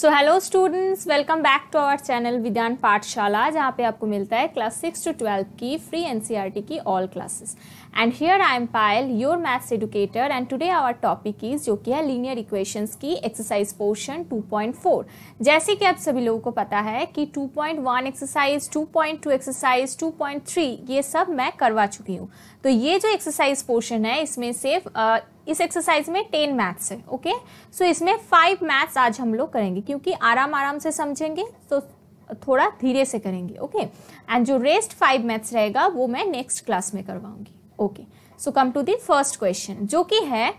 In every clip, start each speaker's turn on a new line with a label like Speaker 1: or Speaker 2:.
Speaker 1: So hello students welcome back to our channel Vidyan Pathshala जहाँ पे आपको मिलता है क्लास सिक्स टू ट्वेल्व की फ्री एनसीईआरटी e की all classes and here I am Payal your maths educator and today our topic is जो कि है लीनियर इक्वेशंस की एक्सरसाइज पोर्शन 2.4 जैसे कि आप सभी लोगों को पता है कि 2.1 एक्सरसाइज 2.2 एक्सरसाइज 2.3 ये सब मैं करवा चुकी हूँ तो ये जो एक्सरसाइज पोर्शन है इसमें सिर्फ इस एक्सरसाइज में टेन मैथ्स है ओके सो so, इसमें फाइव मैथ्स आज हम लोग करेंगे क्योंकि आराम आराम से समझेंगे तो थोड़ा धीरे से करेंगे ओके एंड जो रेस्ट फाइव मैथ्स रहेगा वो मैं नेक्स्ट क्लास में करवाऊंगी okay so come to the first question जो कि है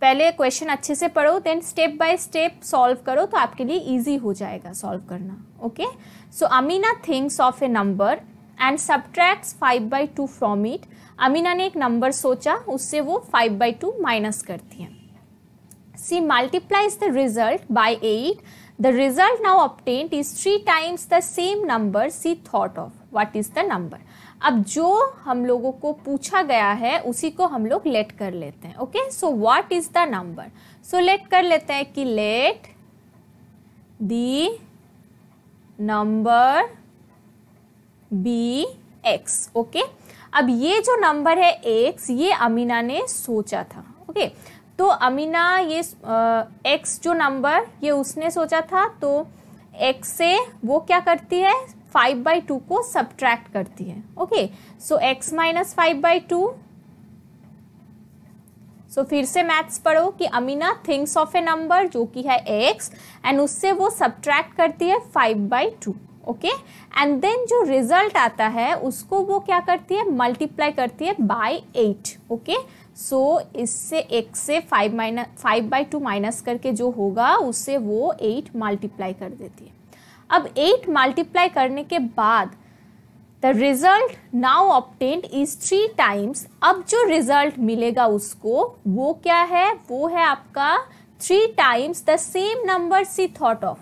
Speaker 1: पहले क्वेश्चन अच्छे से पढ़ो then step by step solve करो तो आपके लिए इजी हो जाएगा सॉल्व करना okay so Amina thinks of a number and subtract five by two from it Amina ने एक नंबर सोचा उससे वो फाइव बाई टू माइनस करती हैं she multiplies the result by eight the result now obtained is three times the same number she thought of What is the number अब जो हम लोगों को पूछा गया है उसी को हम लोग लेट कर लेते हैं okay so what is the number so let कर लेते हैं कि let the number be x okay अब ये जो नंबर है एक्स ये अमीना ने सोचा था ओके तो अमीना ये एक्स जो नंबर ये उसने सोचा था तो एक्स से वो क्या करती है फाइव बाई टू को सब्ट्रैक्ट करती है okay so x minus five by two so फिर से मैथ्स पढ़ो कि Amina thinks of a number जो कि है एक्स एंड उससे वो सब्ट्रैक्ट करती है five by two okay and then जो रिजल्ट आता है उसको वो क्या करती है मल्टीप्लाई करती है बाय एट ओके सो इससे एक से five minus five by two minus करके जो होगा उससे वो एट मल्टीप्लाई कर देती है अब एट मल्टीप्लाई करने के बाद the result now obtained is three times अब जो रिजल्ट मिलेगा उसको वो क्या है वो है आपका three times the same number she thought of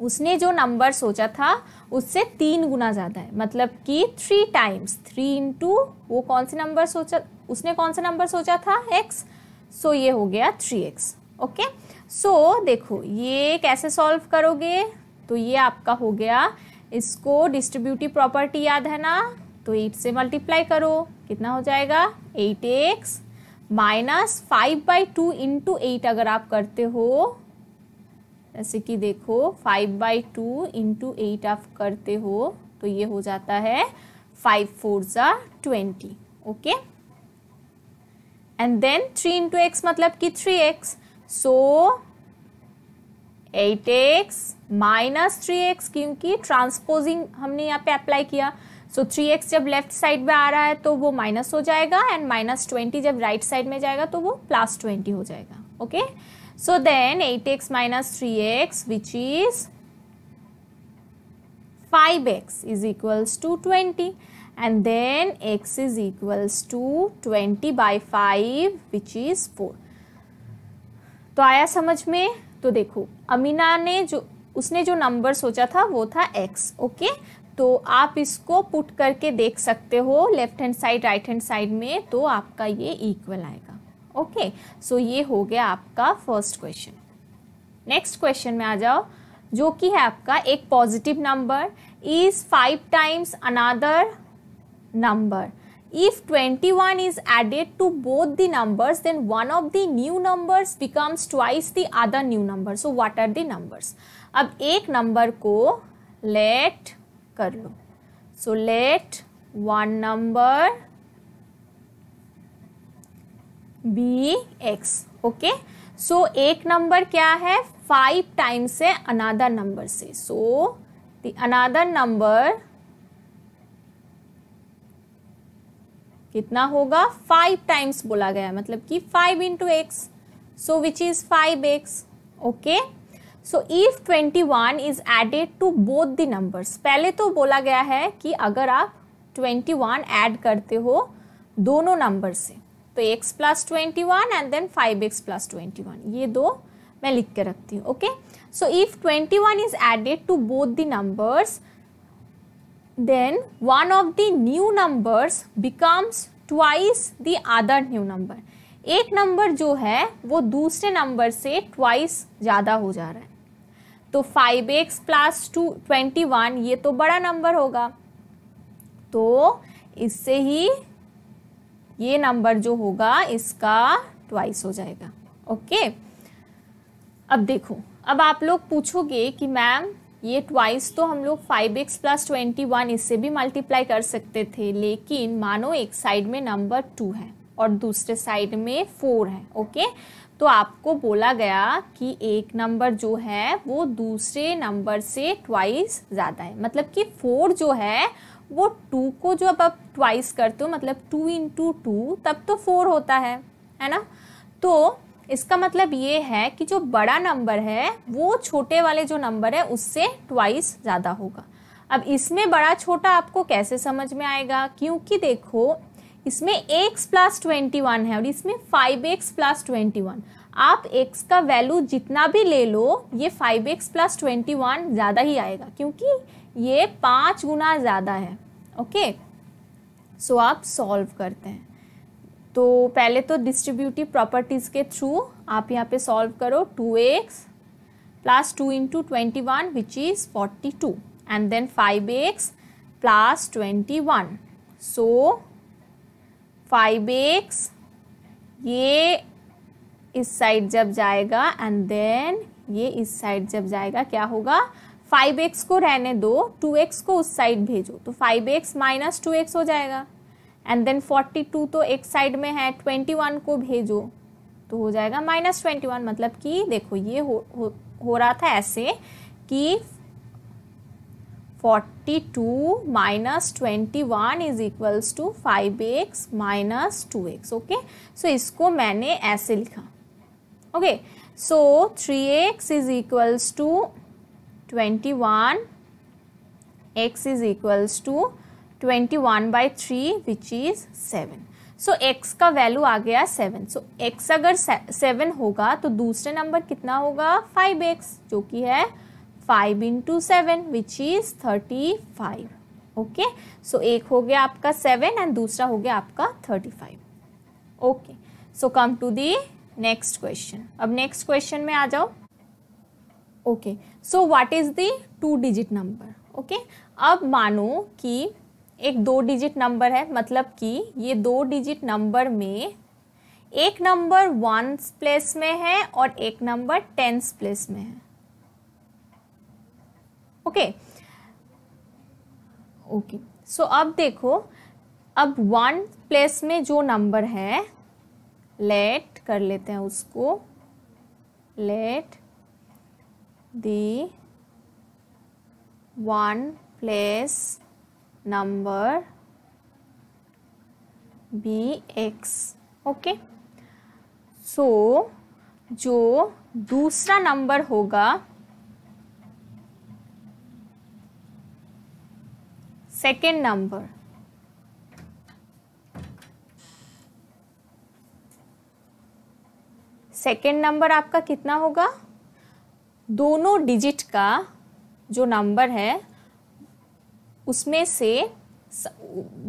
Speaker 1: उसने जो नंबर सोचा था उससे तीन गुना ज़्यादा है मतलब कि three times three into वो कौन से नंबर सोचा उसने कौन सा नंबर सोचा था एक्स सो so ये हो गया थ्री एक्स ओके सो देखो ये कैसे सॉल्व करोगे तो ये आपका हो गया इसको डिस्ट्रीब्यूटिव प्रॉपर्टी याद है ना तो एट से मल्टीप्लाई करो कितना हो जाएगा eight x minus five by two into eight अगर आप करते हो जैसे कि देखो five by two into eight आप करते हो तो ये हो जाता है फाइव फोर ज़ा twenty okay and then three into x मतलब कि three x so eight x minus three x क्योंकि ट्रांसपोजिंग हमने यहाँ पे अप्लाई किया सो थ्री एक्स जब लेफ्ट साइड में आ रहा है तो वो माइनस हो जाएगा एंड माइनस ट्वेंटी जब राइट right साइड में जाएगा तो वो प्लस ट्वेंटी हो जाएगा okay okay? So then 8x minus 3x which is 5x is equals to 20 and then x is equals to 20 by 5 which is 4. तो आया समझ में तो देखो अमीना ने जो उसने जो नंबर सोचा था वो था x ओके तो आप इसको पुट करके देख सकते हो left hand side right hand side में तो आपका ये इक्वल आएगा ओके सो ये हो गया आपका फर्स्ट क्वेश्चन नेक्स्ट क्वेश्चन में आ जाओ जो कि है आपका एक positive number is five times another number if twenty one is added to both the numbers then one of the new numbers becomes twice the other new number so what are the numbers अब एक number को let कर लो so let one number be x okay so एक number क्या है five times है अनादर number से सो द अनादर नंबर कितना होगा फाइव टाइम्स बोला गया मतलब कि five into x so which is five x okay so if twenty one is added to both the numbers पहले तो बोला गया है कि अगर आप ट्वेंटी वन ऐड करते हो दोनों नंबर से तो x plus twenty one and then five x plus twenty one ये दो मैं लिख के रखती हूँ okay so if twenty one is added to both the numbers then one of the new numbers becomes twice the other new number एक number जो है वो दूसरे नंबर से ट्वाइस ज़्यादा हो जा रहा है तो five x plus two twenty one ये तो बड़ा नंबर होगा तो इससे ही ये नंबर जो होगा इसका ट्वाइस हो जाएगा ओके अब देखो अब आप लोग पूछोगे कि मैम ये ट्वाइस तो हम लोग five x plus twenty one इससे भी मल्टीप्लाई कर सकते थे लेकिन मानो एक साइड में नंबर टू है और दूसरे साइड में फोर है ओके तो आपको बोला गया कि एक नंबर जो है वो दूसरे नंबर से ट्वाइस ज़्यादा है मतलब कि फोर जो है वो टू को जो अब आप ट्वाइस करते हो मतलब टू इन टू तब तो फोर होता है है ना तो इसका मतलब ये है कि जो बड़ा नंबर है वो छोटे वाले जो नंबर है उससे ट्वाइस ज़्यादा होगा अब इसमें बड़ा छोटा आपको कैसे समझ में आएगा क्योंकि देखो इसमें x प्लस ट्वेंटी वन है और इसमें five x plus twenty one आप x का वैल्यू जितना भी ले लो ये five x plus twenty one ज़्यादा ही आएगा क्योंकि ये पाँच गुना ज़्यादा है ओके सो आप सॉल्व करते हैं तो पहले तो डिस्ट्रीब्यूटिव प्रॉपर्टीज़ के थ्रू आप यहाँ पे सॉल्व करो two x plus two into twenty one which is forty two and then five x plus twenty one so five x ये इस साइड जब जाएगा एंड देन ये इस साइड जब जाएगा क्या होगा फाइव एक्स को रहने दो टू एक्स को उस साइड भेजो तो five x minus two x हो जाएगा एंड देन फोर्टी टू तो एक साइड में है ट्वेंटी वन को भेजो तो हो जाएगा माइनस ट्वेंटी वन मतलब कि देखो ये हो, हो, हो रहा था ऐसे कि forty two minus twenty one is equals to five x minus two x okay so इसको मैंने ऐसे लिखा okay so three x is equals to twenty one x is equals to twenty one by three which is seven so x का value आ गया seven so x अगर seven होगा तो दूसरे नंबर कितना होगा फाइव एक्स जो कि है five into seven which is thirty five okay so एक हो गया आपका सेवन एंड दूसरा हो गया आपका thirty five okay so come to the next question अब नेक्स्ट क्वेश्चन में आ जाओ okay so what is the two digit number okay अब मानो कि एक दो डिजिट नंबर है मतलब कि ये दो डिजिट नंबर में एक नंबर वन प्लेस में है और एक नंबर टेंस प्लेस में है ओके ओके सो अब देखो अब वन प्लेस में जो नंबर है लेट कर लेते हैं उसको let the one place number bx okay okay? So so, जो दूसरा नंबर होगा सेकेंड नंबर सेकेंड नंबर आपका कितना होगा दोनों डिजिट का जो नंबर है उसमें से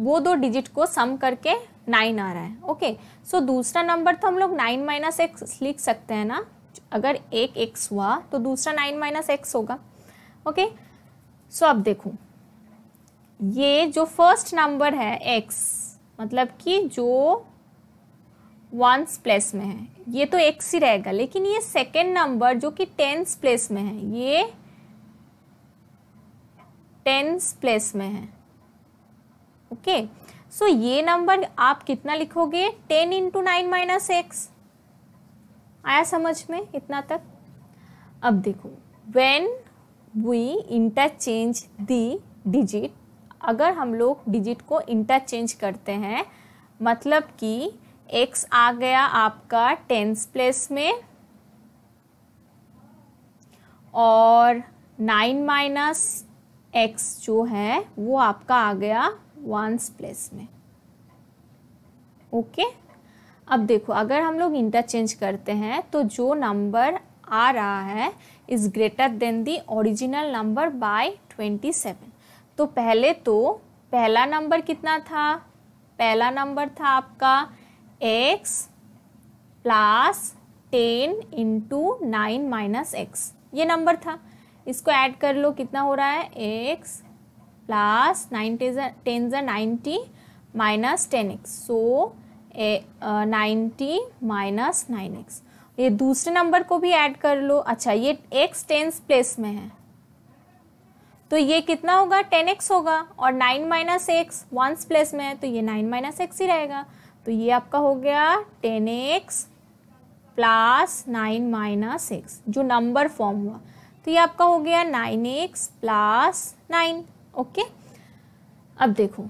Speaker 1: वो दो डिजिट को सम करके नाइन आ रहा है ओके सो दूसरा नंबर तो हम लोग नाइन माइनस एक्स लिख सकते हैं ना अगर एक एक्स हुआ तो दूसरा नाइन माइनस एक्स होगा ओके सो अब देखो ये जो फर्स्ट नंबर है एक्स मतलब कि जो वंस प्लेस में है ये तो एक्स ही रहेगा लेकिन ये सेकेंड नंबर जो कि टेंस प्लेस में है ये टेंस प्लेस में है ओके सो ये नंबर आप कितना लिखोगे ten into nine minus x आया समझ में इतना तक अब देखो when we interchange the digit अगर हम लोग डिजिट को इंटरचेंज करते हैं मतलब कि एक्स आ गया आपका टेंस प्लेस में और नाइन माइनस एक्स जो है वो आपका आ गया वंस प्लेस में ओके अब देखो अगर हम लोग इंटरचेंज करते हैं तो जो नंबर आ रहा है is greater than the original number by twenty seven तो पहले तो पहला नंबर कितना था पहला नंबर था आपका x plus ten into nine minus x ये नंबर था इसको ऐड कर लो कितना हो रहा है एक्स प्लस नाइन टेन ज़ा ninety minus ten x so ninety minus nine x ये दूसरे नंबर को भी ऐड कर लो अच्छा ये एक्स टेंस प्लेस में है तो ये कितना होगा टेन एक्स होगा और nine minus x ones place में है तो ये नाइन माइनस एक्स ही रहेगा तो ये आपका हो गया ten x plus nine minus x जो नंबर फॉर्म हुआ तो ये आपका हो गया nine x plus nine okay अब देखो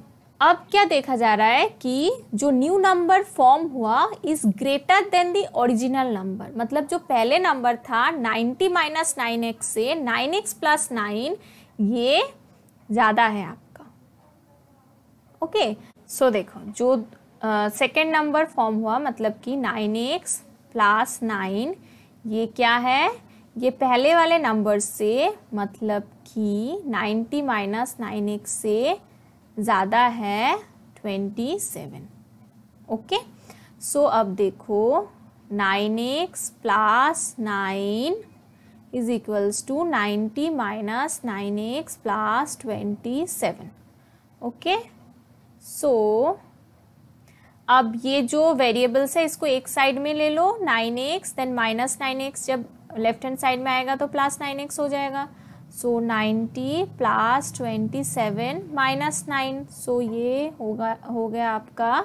Speaker 1: अब क्या देखा जा रहा है कि जो न्यू नंबर फॉर्म हुआ is greater than the original number मतलब जो पहले नंबर था 90 माइनस नाइन एक्स से 9x एक्स प्लस नाइन ये ज़्यादा है आपका ओके सो so, देखो जो सेकेंड नंबर फॉर्म हुआ मतलब कि नाइन एक्स प्लस नाइन ये क्या है ये पहले वाले नंबर से मतलब कि नाइन्टी माइनस नाइन एक्स से ज़्यादा है ट्वेंटी सेवन ओके सो अब देखो nine x plus nine is equals to ninety minus nine x plus twenty seven okay so अब ये जो वेरिएबल्स है इसको एक साइड में ले लो nine x then minus nine x जब लेफ्ट हैंड साइड में आएगा तो प्लस नाइन एक्स हो जाएगा so ninety plus twenty seven minus nine so ये होगा हो गया आपका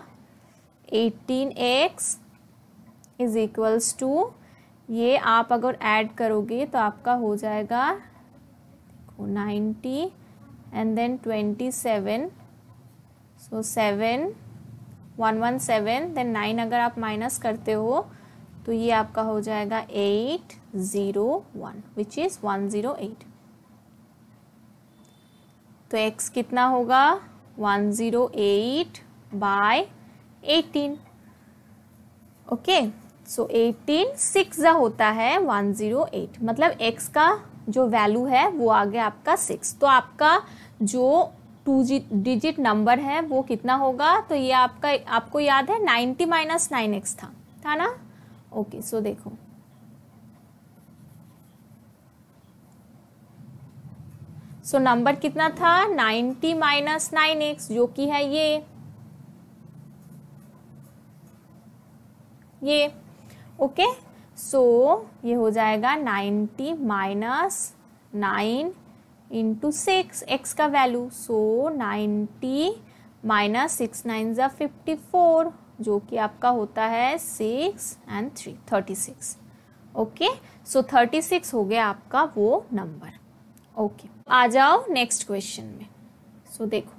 Speaker 1: eighteen x is equals to ये आप अगर ऐड करोगे तो आपका हो जाएगा ninety and then twenty seven so seven one one seven then nine अगर आप माइनस करते हो तो ये आपका हो जाएगा eight zero one which is one zero eight तो x कितना होगा one zero eight by eighteen okay so eighteen six होता है वन ज़ीरो एट मतलब x का जो वैल्यू है वो आ गया आपका सिक्स तो आपका जो टू डिजिट नंबर है वो कितना होगा तो ये आपका आपको याद है नाइन्टी माइनस नाइन एक्स था था ना ओके सो देखो सो नंबर कितना था 90 माइनस नाइन एक्स जो कि है ये ये ओके सो so, ये हो जाएगा 90 minus nine into six x का value so ninety minus six nine ज़ा फिफ्टी फोर जो कि आपका होता है six and three thirty six okay so thirty six हो गया आपका वो नंबर ओके okay. आ जाओ नेक्स्ट क्वेश्चन में सो so, देखो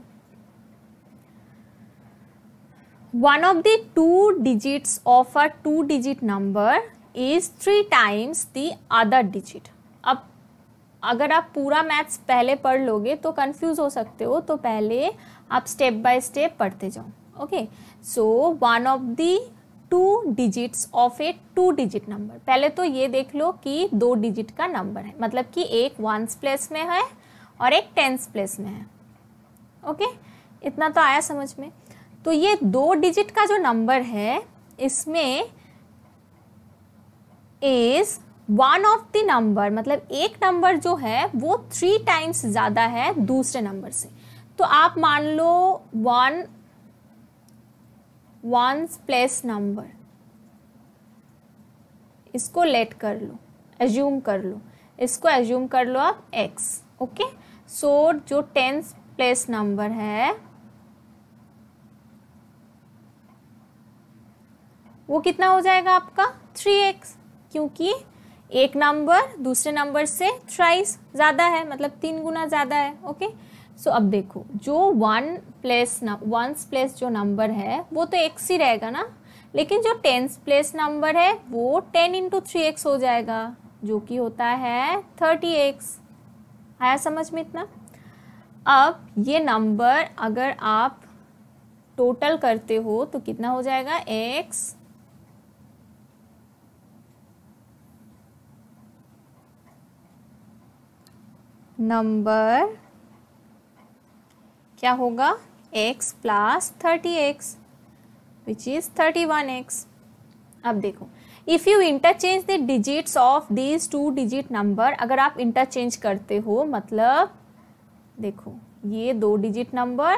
Speaker 1: one of the two digits of a two digit number is three times the other digit अब अगर आप पूरा मैथ्स पहले पढ़ लोगे तो कंफ्यूज हो सकते हो तो पहले आप स्टेप बाय स्टेप पढ़ते जाओ okay so one of the two digits of a two digit number पहले तो ये देख लो कि दो डिजिट का नंबर है मतलब कि एक वंस प्लेस में है और एक टेंस प्लेस में है ओके okay? इतना तो आया समझ में तो ये दो डिजिट का जो नंबर है इसमें is one of the number मतलब एक नंबर जो है वो थ्री टाइम्स ज़्यादा है दूसरे नंबर से तो आप मान लो वन वंस प्लेस नंबर इसको लेट कर लो एज्यूम कर लो इसको एज्यूम कर लो आप एक्स ओके सो जो टेंस प्लेस नंबर है वो कितना हो जाएगा आपका थ्री एक्स क्योंकि एक नंबर दूसरे नंबर से थ्राइस ज़्यादा है मतलब तीन गुना ज़्यादा है ओके सो so, अब देखो जो वन प्लेस वंस प्लेस जो नंबर है वो तो एक्स ही रहेगा ना लेकिन जो टेंस प्लेस नंबर है वो टेन इंटू थ्री एक्स हो जाएगा जो कि होता है थर्टी एक्स आया समझ में इतना अब ये नंबर अगर आप टोटल करते हो तो कितना हो जाएगा एक्स नंबर क्या होगा x plus thirty x which is thirty one x अब देखो if you interchange the digits of these two digit number अगर आप इंटरचेंज करते हो मतलब देखो ये दो डिजिट नंबर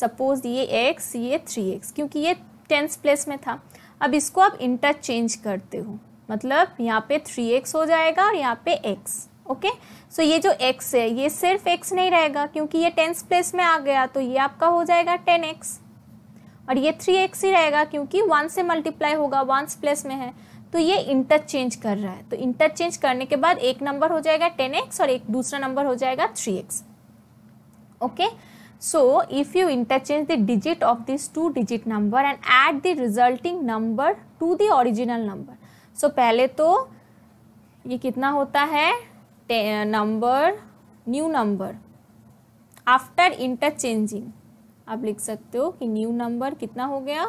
Speaker 1: सपोज ये x ये थ्री एक्स क्योंकि ये टेंस प्लेस में था अब इसको आप इंटरचेंज करते हो मतलब यहाँ पे थ्री एक्स हो जाएगा और यहाँ पे एक्स ओके सो ये जो x है ये सिर्फ x नहीं रहेगा क्योंकि ये टेंस प्लेस में आ गया तो ये आपका हो जाएगा टेन एक्स और ये थ्री एक्स ही रहेगा क्योंकि वन से मल्टीप्लाई होगा वंस प्लेस में है तो ये इंटरचेंज कर रहा है तो इंटरचेंज करने के बाद एक नंबर हो जाएगा टेन एक्स और एक दूसरा नंबर हो जाएगा three x okay so if you interchange the digit of this two digit number and add the resulting number to the original number so पहले तो ये कितना होता है number new number after interchanging आप लिख सकते हो कि न्यू नंबर कितना हो गया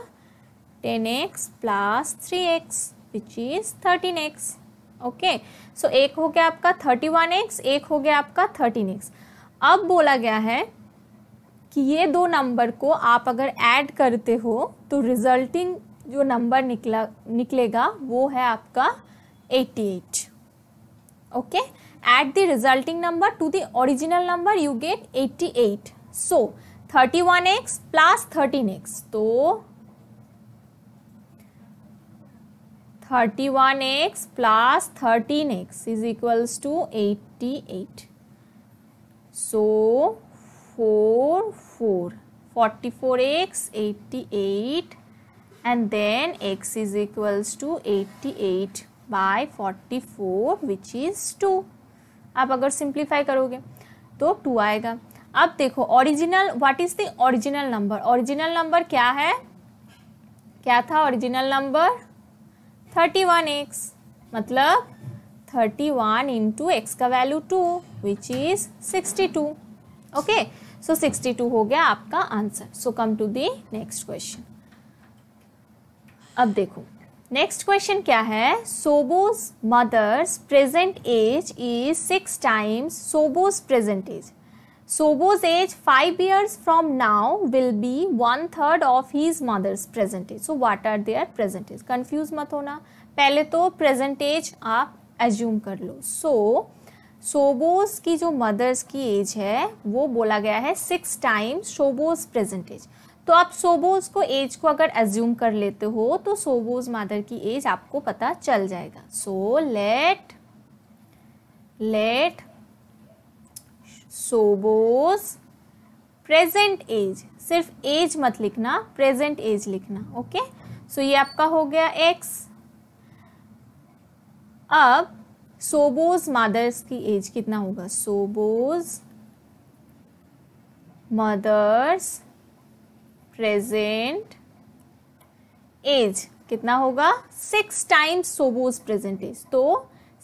Speaker 1: ten x plus three x which is thirteen x okay so एक हो गया आपका थर्टी वन एक्स एक हो गया आपका थर्टीन एक्स अब बोला गया है कि ये दो नंबर को आप अगर ऐड करते हो तो रिजल्टिंग जो नंबर निकला निकलेगा वो है आपका eighty eight okay add the resulting number to the original number you get 88 so 31x plus 13x so 31x plus 13x is equals to 88 so 4 4 44x 88 and then x is equals to 88 by 44 which is 2 आप अगर simplify करोगे तो to आएगा अब देखो original what is the original number original number क्या है क्या था original number thirty one x मतलब थर्टी वन इंटू एक्स का value two which is sixty two okay so sixty two हो गया आपका answer so come to the next question अब देखो नेक्स्ट क्वेश्चन क्या है Shobo's mother's present age is six times Shobo's present age Shobo's age five years from now will be one third of his mother's present age so what are their present age confuse मत होना पहले तो present as आप assume कर लो सो so, सोबोस की जो mother's की एज है वो बोला गया है six times Shobo's present age तो आप सोबोज को एज को अगर एज्यूम कर लेते हो तो सोबोज मादर की एज आपको पता चल जाएगा so let let Shobo's present age सिर्फ एज मत लिखना प्रेजेंट एज लिखना ओके सो ये आपका हो गया एक्स अब सोबोज मदर्स की एज कितना होगा सोबोज मदर्स प्रेजेंट एज कितना होगा six times Shobo's present age तो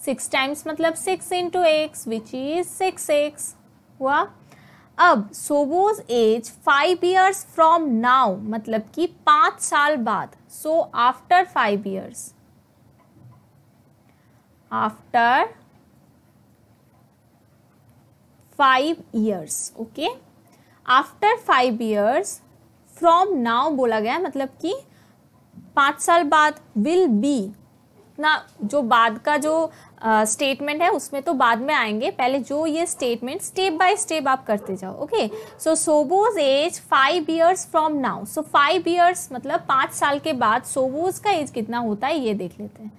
Speaker 1: सिक्स टाइम्स मतलब six into x which is six x हुआ अब Shobo's age five years from now मतलब कि पांच साल बाद so after five years after five years okay after five years from now बोला गया है मतलब कि पाँच साल बाद विल बी ना जो बाद का जो स्टेटमेंट uh, है उसमें तो बाद में आएंगे पहले जो ये स्टेटमेंट स्टेप बाय स्टेप आप करते जाओ okay so Shobo's age five years from now so five years मतलब पाँच साल के बाद सोबोज का एज कितना होता है ये देख लेते हैं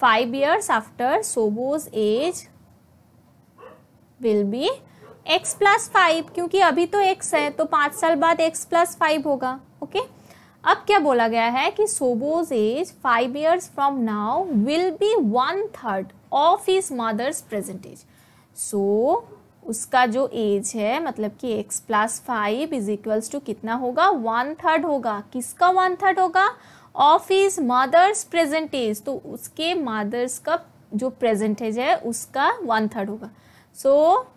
Speaker 1: five years after Shobo's age will be x plus five क्योंकि अभी तो x है तो पाँच साल बाद x प्लस फाइव होगा ओके अब क्या बोला गया है कि Shobo's age five years from now will be one third of his mother's present age so उसका जो एज है मतलब कि x plus five is equals to कितना होगा वन थर्ड होगा किसका वन थर्ड होगा of his mother's present age तो उसके मदर्स का जो एज है उसका वन थर्ड होगा सो so,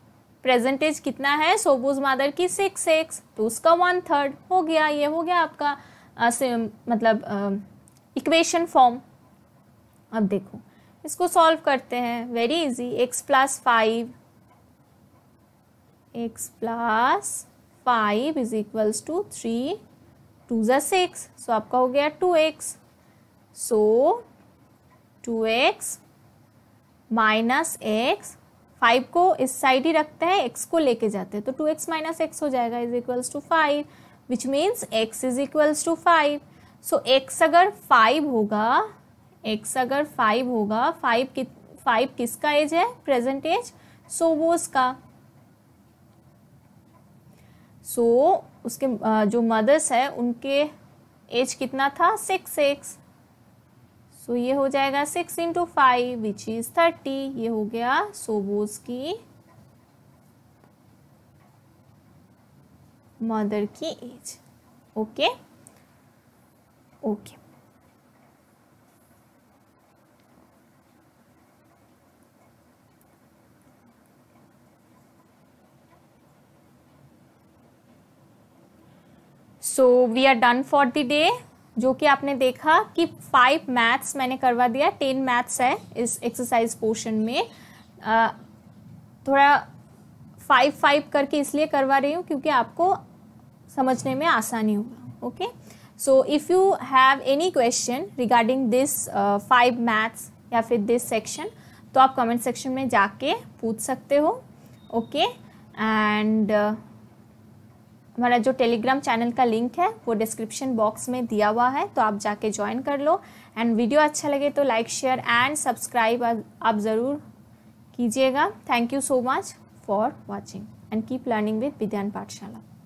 Speaker 1: प्रेजेंटेज कितना है सोबूज मादर की सिक्स एक्स तो उसका वन थर्ड हो गया ये हो गया आपका आ, से, मतलब इक्वेशन फॉर्म अब देखो इसको सॉल्व करते हैं very easy x plus five x plus five is equals to three two ज सिक्स सो आपका हो गया two x so two x minus x five को इस साइड ही रखते हैं एक्स को लेके जाते हैं तो टू एक्स माइनस एक्स हो जाएगा is equals to five which means x is equals to five so x अगर फाइव होगा एक्स अगर फाइव होगा फाइव कि फाइव किसका एज है प्रेजेंट एज सो वो उसका सो so, उसके जो मदर्स है उनके एज कितना था सिक्स एक्स सो ये हो जाएगा six into five which is thirty ये हो गया सोबोज की मदर की age okay okay so we are done for the day जो कि आपने देखा कि फाइव मैथ्स मैंने करवा दिया टेन मैथ्स है इस एक्सरसाइज पोर्शन में आ, थोड़ा फाइव फाइव करके इसलिए करवा रही हूँ क्योंकि आपको समझने में आसानी होगा okay so if you have any question regarding this five maths या फिर दिस सेक्शन तो आप कमेंट सेक्शन में जाके पूछ सकते हो ओके okay? एंड uh, हमारा जो टेलीग्राम चैनल का लिंक है वो डिस्क्रिप्शन बॉक्स में दिया हुआ है तो आप जाके ज्वाइन कर लो एंड वीडियो अच्छा लगे तो लाइक शेयर एंड सब्सक्राइब आप ज़रूर कीजिएगा thank you so much for watching and keep learning with Vidyan पाठशाला